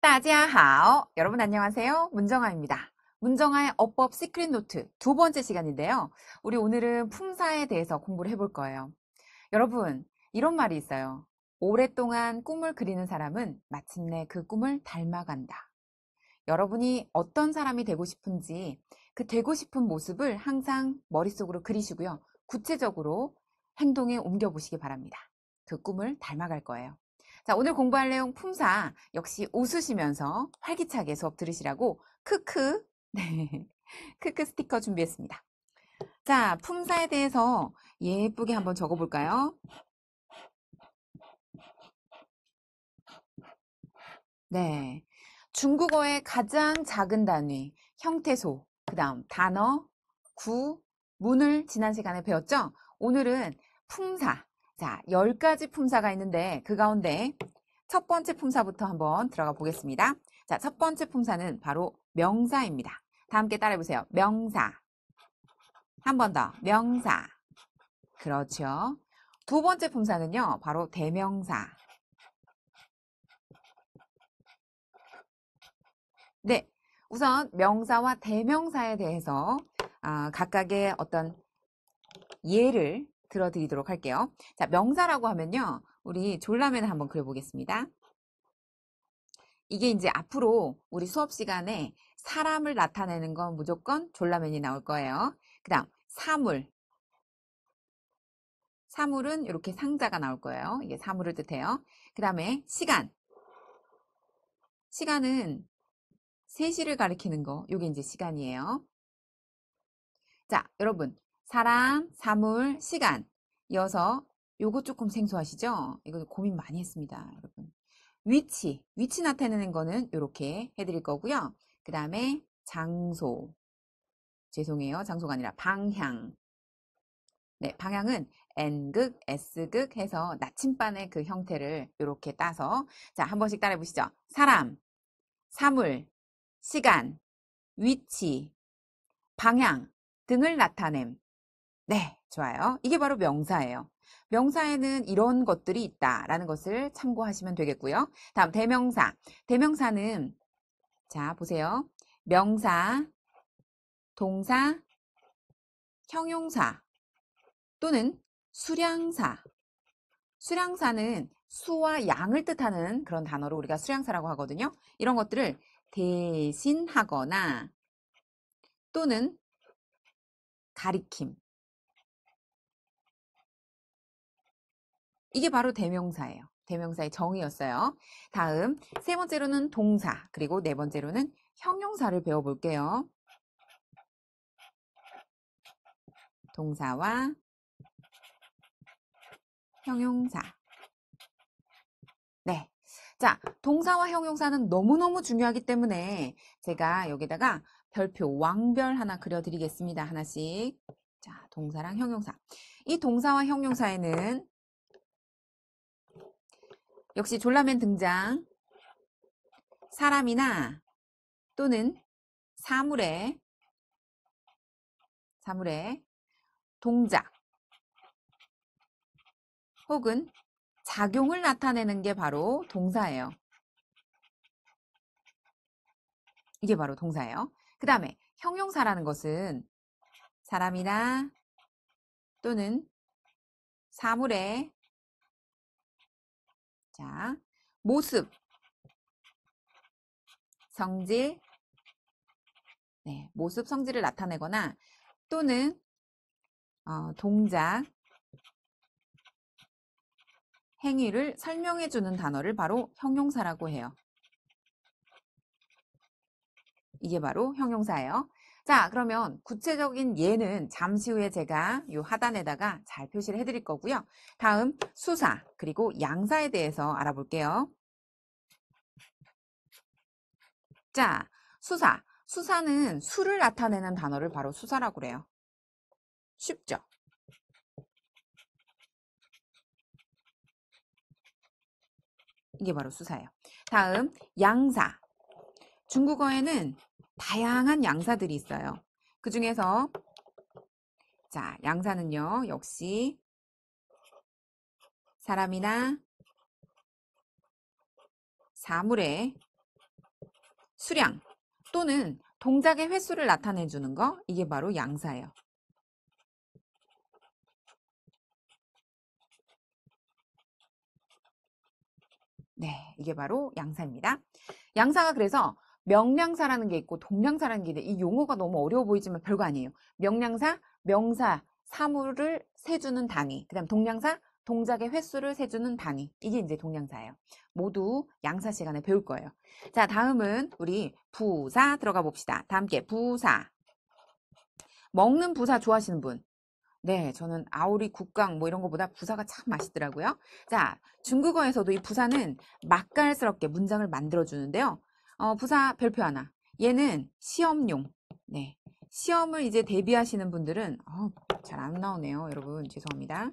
따지하오 여러분 안녕하세요. 문정아입니다. 문정아의 어법 시크릿 노트 두 번째 시간인데요. 우리 오늘은 품사에 대해서 공부를 해볼 거예요. 여러분, 이런 말이 있어요. 오랫동안 꿈을 그리는 사람은 마침내 그 꿈을 닮아간다. 여러분이 어떤 사람이 되고 싶은지 그 되고 싶은 모습을 항상 머릿속으로 그리시고요. 구체적으로 행동에 옮겨보시기 바랍니다. 그 꿈을 닮아갈 거예요. 자, 오늘 공부할 내용 품사 역시 웃으시면서 활기차게 수업 들으시라고 크크 네. 크크 스티커 준비했습니다. 자, 품사에 대해서 예쁘게 한번 적어 볼까요? 네. 중국어의 가장 작은 단위, 형태소, 그 다음 단어, 구, 문을 지난 시간에 배웠죠? 오늘은 품사, 자, 10가지 품사가 있는데 그 가운데 첫 번째 품사부터 한번 들어가 보겠습니다. 자, 첫 번째 품사는 바로 명사입니다. 다 함께 따라해 보세요. 명사. 한 번 더. 명사. 그렇죠. 두 번째 품사는요. 바로 대명사. 네. 우선 명사와 대명사에 대해서 아, 각각의 어떤 예를 들어드리도록 할게요. 자, 명사라고 하면요. 우리 졸라맨을 한번 그려보겠습니다. 이게 이제 앞으로 우리 수업 시간에 사람을 나타내는 건 무조건 졸라맨이 나올 거예요. 그 다음 사물. 사물은 이렇게 상자가 나올 거예요. 이게 사물을 뜻해요. 그 다음에 시간. 시간은 3시를 가리키는 거. 이게 이제 시간이에요. 자, 여러분. 사람, 사물, 시간. 이어서 요거 조금 생소하시죠? 이거 고민 많이 했습니다, 여러분. 위치, 위치 나타내는 거는 이렇게 해드릴 거고요. 그 다음에 장소. 죄송해요. 장소가 아니라 방향. 네, 방향은 N극, S극 해서 나침반의 그 형태를 이렇게 따서 자, 한 번씩 따라해 보시죠. 사람, 사물, 시간, 위치, 방향 등을 나타냄. 네, 좋아요. 이게 바로 명사예요. 명사에는 이런 것들이 있다라는 것을 참고하시면 되겠고요. 다음 대명사. 대명사는 자, 보세요. 명사, 동사, 형용사 또는 수량사. 수량사는 수와 양을 뜻하는 그런 단어로 우리가 수량사라고 하거든요. 이런 것들을 대신하거나 또는 가리킴 이게 바로 대명사예요. 대명사의 정의였어요. 다음 세 번째로는 동사 그리고 네 번째로는 형용사를 배워볼게요. 동사와 형용사 네. 자, 동사와 형용사는 너무너무 중요하기 때문에 제가 여기다가 별표 왕별 하나 그려드리겠습니다. 하나씩. 자, 동사랑 형용사. 이 동사와 형용사에는 역시 졸라맨 등장. 사람이나 또는 사물의 사물의 동작 혹은 작용을 나타내는 게 바로 동사예요. 이게 바로 동사예요. 그 다음에 형용사라는 것은 사람이나 또는 사물의 자, 모습, 성질, 네, 모습, 성질을 나타내거나 또는 어, 동작, 행위를 설명해 주는 단어를 바로 형용사라고 해요. 이게 바로 형용사예요. 자 그러면 구체적인 예는 잠시 후에 제가 이 하단에다가 잘 표시를 해드릴 거고요. 다음 수사 그리고 양사에 대해서 알아볼게요. 자 수사 수사는 수를 나타내는 단어를 바로 수사라고 그래요. 쉽죠? 이게 바로 수사예요. 다음 양사 중국어에는 다양한 양사들이 있어요. 그 중에서 자, 양사는요. 역시 사람이나 사물의 수량 또는 동작의 횟수를 나타내 주는 거 이게 바로 양사예요. 네, 이게 바로 양사입니다. 양사가 그래서 명량사라는 게 있고 동량사라는 게 있는데 이 용어가 너무 어려워 보이지만 별거 아니에요. 명량사, 명사, 사물을 세주는 단위. 그 다음 동량사, 동작의 횟수를 세주는 단위. 이게 이제 동량사예요. 모두 양사 시간에 배울 거예요. 자, 다음은 우리 부사 들어가 봅시다. 다 함께 부사. 먹는 부사 좋아하시는 분. 네, 저는 아오리 국강 뭐 이런 거보다 부사가 참 맛있더라고요. 자, 중국어에서도 이 부사는 맛깔스럽게 문장을 만들어주는데요. 어, 부사 별표 하나. 얘는 시험용. 네. 시험을 이제 대비하시는 분들은 어, 잘 안 나오네요. 여러분 죄송합니다.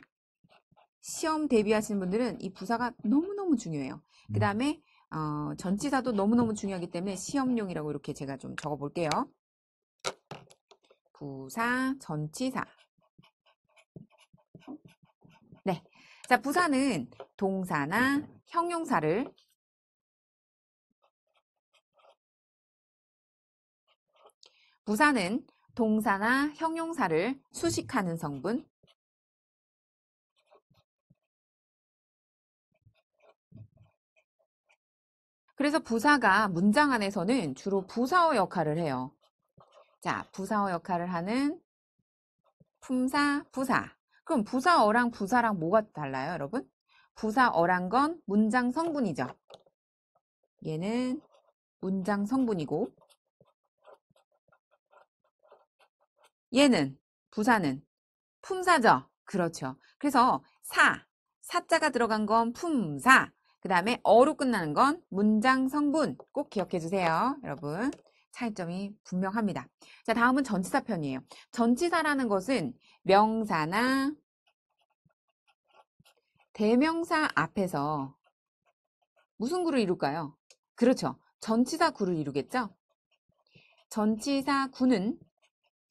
시험 대비하시는 분들은 이 부사가 너무너무 중요해요. 음. 그 다음에 어, 전치사도 너무너무 중요하기 때문에 시험용이라고 이렇게 제가 좀 적어볼게요. 부사, 전치사. 네. 자, 부사는 동사나 형용사를 부사는 동사나 형용사를 수식하는 성분, 그래서 부사가 문장 안에서는 주로 부사어 역할을 해요. 자, 부사어 역할을 하는 품사, 부사. 그럼 부사어랑 부사랑 뭐가 달라요, 여러분? 부사어란 건 문장 성분이죠. 얘는 문장 성분이고 얘는 부사는 품사죠. 그렇죠. 그래서 사, 사자가 들어간 건 품사. 그 다음에 어로 끝나는 건 문장 성분. 꼭 기억해 주세요. 여러분. 차이점이 분명합니다. 자, 다음은 전치사 편이에요. 전치사라는 것은 명사나 대명사 앞에서 무슨 구를 이룰까요? 그렇죠. 전치사 구를 이루겠죠? 전치사 구는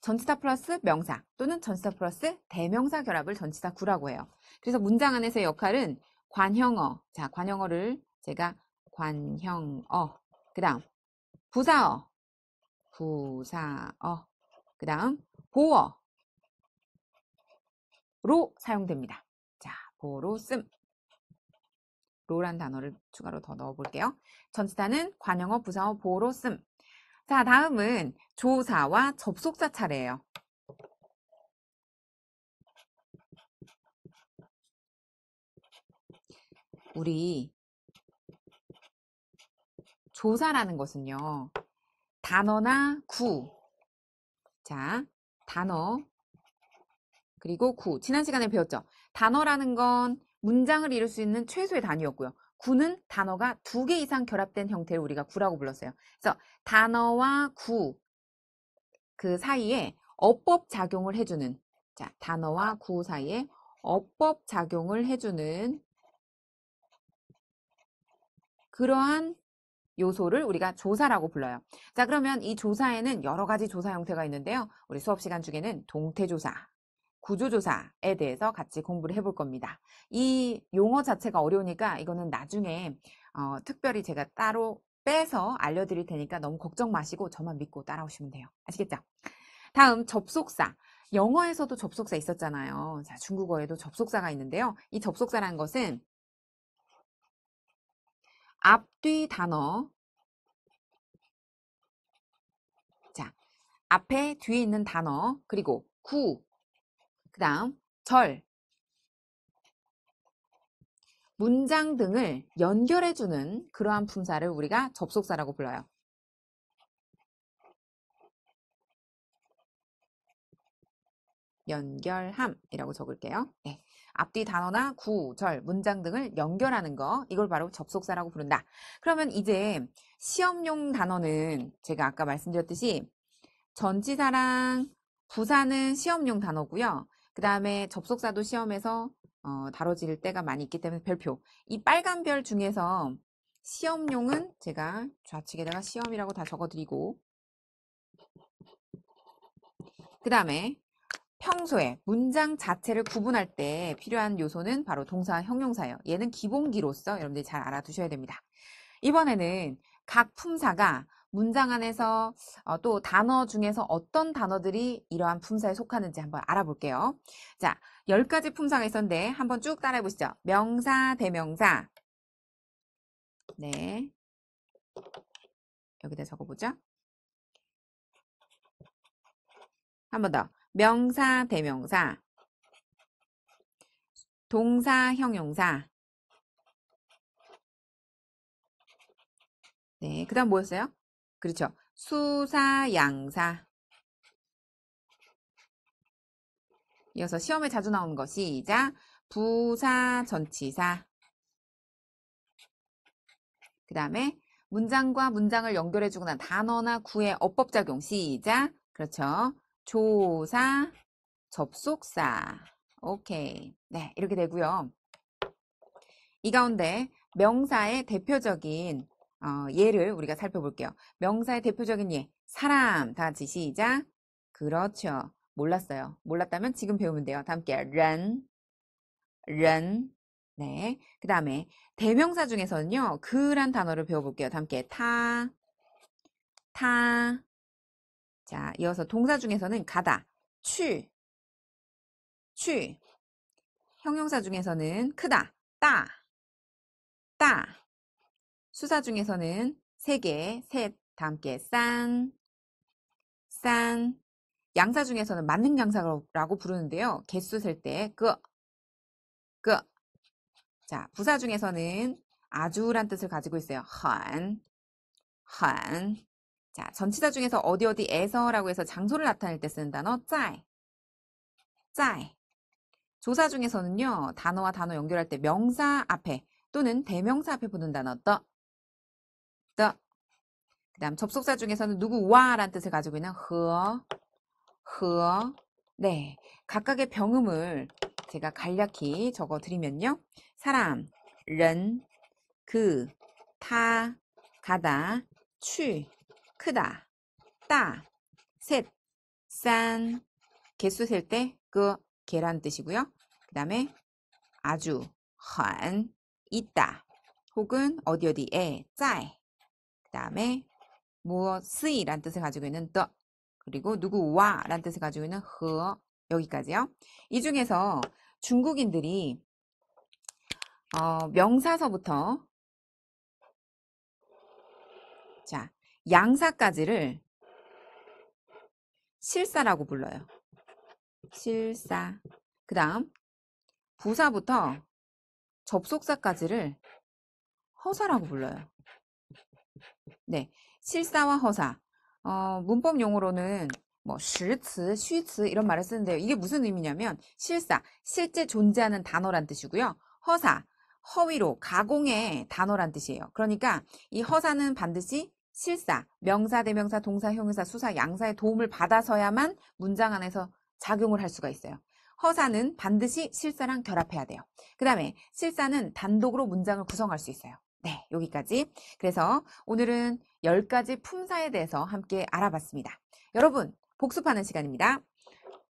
전치사 플러스 명사 또는 전치사 플러스 대명사 결합을 전치사 구라고 해요. 그래서 문장 안에서의 역할은 관형어. 자, 관형어를 제가 관형어. 그 다음, 부사어. 부사어. 그 다음, 보어. 로 사용됩니다. 자, 보로 씀. 로란 단어를 추가로 더 넣어볼게요. 전치사는 관형어, 부사어, 보로 씀. 자, 다음은 조사와 접속사 차례예요. 우리 조사라는 것은요. 단어나 구. 자, 단어 그리고 구. 지난 시간에 배웠죠. 단어라는 건 문장을 이룰 수 있는 최소의 단위였고요. 구는 단어가 두 개 이상 결합된 형태를 우리가 구라고 불렀어요. 그래서 단어와 구 그 사이에 어법 작용을 해주는 자 단어와 구 사이에 어법 작용을 해주는 그러한 요소를 우리가 조사라고 불러요. 자, 그러면 이 조사에는 여러 가지 조사 형태가 있는데요. 우리 수업 시간 중에는 동태 조사, 구조조사에 대해서 같이 공부를 해볼 겁니다. 이 용어 자체가 어려우니까 이거는 나중에 어, 특별히 제가 따로 빼서 알려드릴 테니까 너무 걱정 마시고 저만 믿고 따라오시면 돼요. 아시겠죠? 다음 접속사. 영어에서도 접속사 있었잖아요. 자, 중국어에도 접속사가 있는데요. 이 접속사라는 것은 앞뒤 단어 자, 앞에 뒤에 있는 단어 그리고 구그 다음 절, 문장 등을 연결해주는 그러한 품사를 우리가 접속사라고 불러요. 연결함이라고 적을게요. 네. 앞뒤 단어나 구절, 문장 등을 연결하는 거 이걸 바로 접속사라고 부른다. 그러면 이제 시험용 단어는 제가 아까 말씀드렸듯이 전치사랑 부사는 시험용 단어고요. 그 다음에 접속사도 시험에서 어, 다뤄질 때가 많이 있기 때문에 별표. 이 빨간 별 중에서 시험용은 제가 좌측에다가 시험이라고 다 적어드리고 그 다음에 평소에 문장 자체를 구분할 때 필요한 요소는 바로 동사, 와 형용사예요. 얘는 기본기로서 여러분들이 잘 알아두셔야 됩니다. 이번에는 각 품사가 문장 안에서 어, 또 단어 중에서 어떤 단어들이 이러한 품사에 속하는지 한번 알아볼게요. 자, 10가지 품사가 있었는데 한번 쭉 따라해 보시죠. 명사, 대명사. 네. 여기다 적어보죠. 한 번 더. 명사, 대명사. 동사, 형용사. 네, 그 다음 뭐였어요? 그렇죠. 수사, 양사. 이어서 시험에 자주 나오는 거 시작. 부사, 전치사. 그 다음에 문장과 문장을 연결해주고 난 단어나 구의 어법작용 시작. 그렇죠. 조사, 접속사. 오케이. 네, 이렇게 되고요. 이 가운데 명사의 대표적인 어, 예를 우리가 살펴볼게요. 명사의 대표적인 예, 사람 다 같이 시작. 그렇죠. 몰랐어요. 몰랐다면 지금 배우면 돼요. 다 함께 런, 런. 네. 그 다음에 대명사 중에서는요. 그란 단어를 배워볼게요. 다 함께 타, 타. 자, 이어서 동사 중에서는 가다, 추, 추. 형용사 중에서는 크다, 따, 따. 수사 중에서는 세 개, 셋, 다 함께 싼, 싼. 양사 중에서는 만능 양사라고 부르는데요. 개수 셀 때 그, 그. 자, 부사 중에서는 아주란 뜻을 가지고 있어요. 한, 한. 자, 전치사 중에서 어디 어디에서라고 해서 장소를 나타낼 때 쓰는 단어 짜이, 짜이. 조사 중에서는요 단어와 단어 연결할 때 명사 앞에 또는 대명사 앞에 붙는 단어 더 the. 그 다음 접속사 중에서는 누구 와란 뜻을 가지고 있는 허, 허. 네, 각각의 병음을 제가 간략히 적어드리면요. 사람, 른, 그, 타, 가다, 취, 크다, 따, 셋, 싼, 개수 셀 때 그, 계란 뜻이고요. 그 다음에 아주, 헌, 있다, 혹은 어디 어디에, 짤, 다음에 무엇이란 뜻을 가지고 있는 더 그리고 누구와란 뜻을 가지고 있는 허 여기까지요. 이 중에서 중국인들이 어, 명사서부터 자 양사까지를 실사라고 불러요. 실사. 그 다음 부사부터 접속사까지를 허사라고 불러요. 네, 실사와 허사. 어, 문법 용어로는 뭐 실츠, 쉬츠 이런 말을 쓰는데요. 이게 무슨 의미냐면 실사, 실제 존재하는 단어란 뜻이고요. 허사, 허위로 가공의 단어란 뜻이에요. 그러니까 이 허사는 반드시 실사, 명사, 대명사, 동사, 형용사, 수사, 양사의 도움을 받아서야만 문장 안에서 작용을 할 수가 있어요. 허사는 반드시 실사랑 결합해야 돼요. 그 다음에 실사는 단독으로 문장을 구성할 수 있어요. 네, 여기까지. 그래서 오늘은 10가지 품사에 대해서 함께 알아봤습니다. 여러분, 복습하는 시간입니다.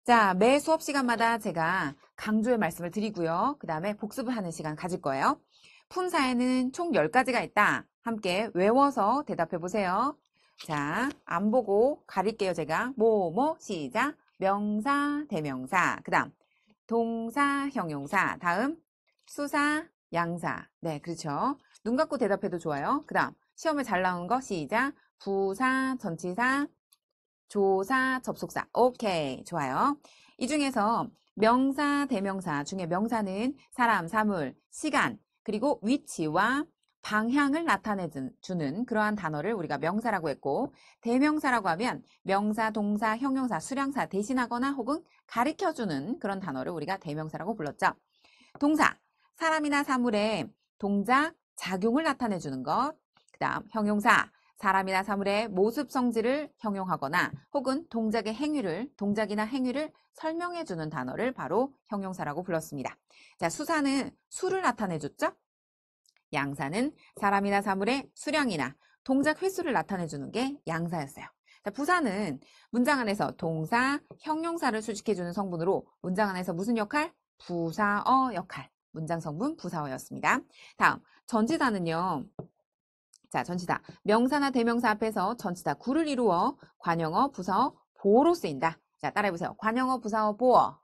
자, 매 수업 시간마다 제가 강조의 말씀을 드리고요. 그 다음에 복습을 하는 시간 가질 거예요. 품사에는 총 10가지가 있다. 함께 외워서 대답해 보세요. 자, 안 보고 가릴게요, 제가. 뭐, 뭐, 시작. 명사, 대명사. 그 다음, 동사, 형용사. 다음, 수사, 양사. 네, 그렇죠. 눈 감고 대답해도 좋아요. 그 다음, 시험에 잘 나온 거 시작. 부사, 전치사, 조사, 접속사. 오케이. 좋아요. 이 중에서 명사, 대명사 중에 명사는 사람, 사물, 시간, 그리고 위치와 방향을 나타내주는 그러한 단어를 우리가 명사라고 했고 대명사라고 하면 명사, 동사, 형용사, 수량사 대신하거나 혹은 가르켜주는 그런 단어를 우리가 대명사라고 불렀죠. 동사, 사람이나 사물의 동작, 작용을 나타내 주는 것. 그 다음 형용사, 사람이나 사물의 모습 성질을 형용하거나 혹은 동작의 행위를, 동작이나 행위를 설명해 주는 단어를 바로 형용사라고 불렀습니다. 자, 수사는 수를 나타내 줬죠? 양사는 사람이나 사물의 수량이나 동작 횟수를 나타내 주는 게 양사였어요. 자, 부사는 문장 안에서 동사, 형용사를 수식해 주는 성분으로 문장 안에서 무슨 역할? 부사어 역할. 문장 성분 부사어였습니다. 다음 전치사는요. 자, 전치사. 명사나 대명사 앞에서 전치사 구를 이루어 관형어, 부사어, 보로 쓰인다. 자, 따라해보세요. 관형어, 부사어, 보어.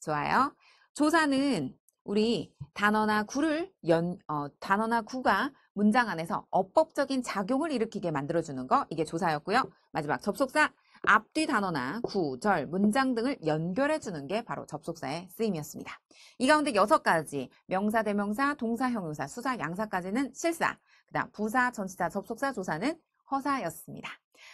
좋아요. 조사는 우리 단어나 구를 연, 어, 단어나 구가 문장 안에서 어법적인 작용을 일으키게 만들어주는 거. 이게 조사였고요. 마지막 접속사. 앞뒤 단어나 구절, 문장 등을 연결해 주는 게 바로 접속사의 쓰임이었습니다. 이 가운데 여섯 가지 명사, 대명사, 동사, 형용사, 수사, 양사까지는 실사, 그다음 부사, 전치사, 접속사, 조사는 허사였습니다.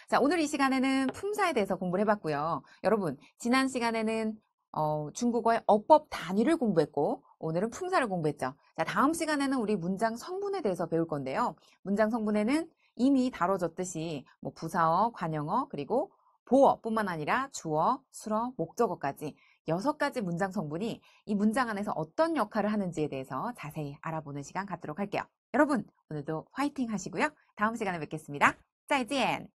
자, 오늘 이 시간에는 품사에 대해서 공부를 해봤고요. 여러분, 지난 시간에는 어, 중국어의 어법 단위를 공부했고 오늘은 품사를 공부했죠. 자, 다음 시간에는 우리 문장 성분에 대해서 배울 건데요. 문장 성분에는 이미 다뤄졌듯이 뭐 부사어, 관형어, 그리고 보어뿐만 아니라 주어, 수어, 목적어까지 여섯 가지 문장 성분이 이 문장 안에서 어떤 역할을 하는지에 대해서 자세히 알아보는 시간 갖도록 할게요. 여러분, 오늘도 화이팅 하시고요. 다음 시간에 뵙겠습니다. 짜이지见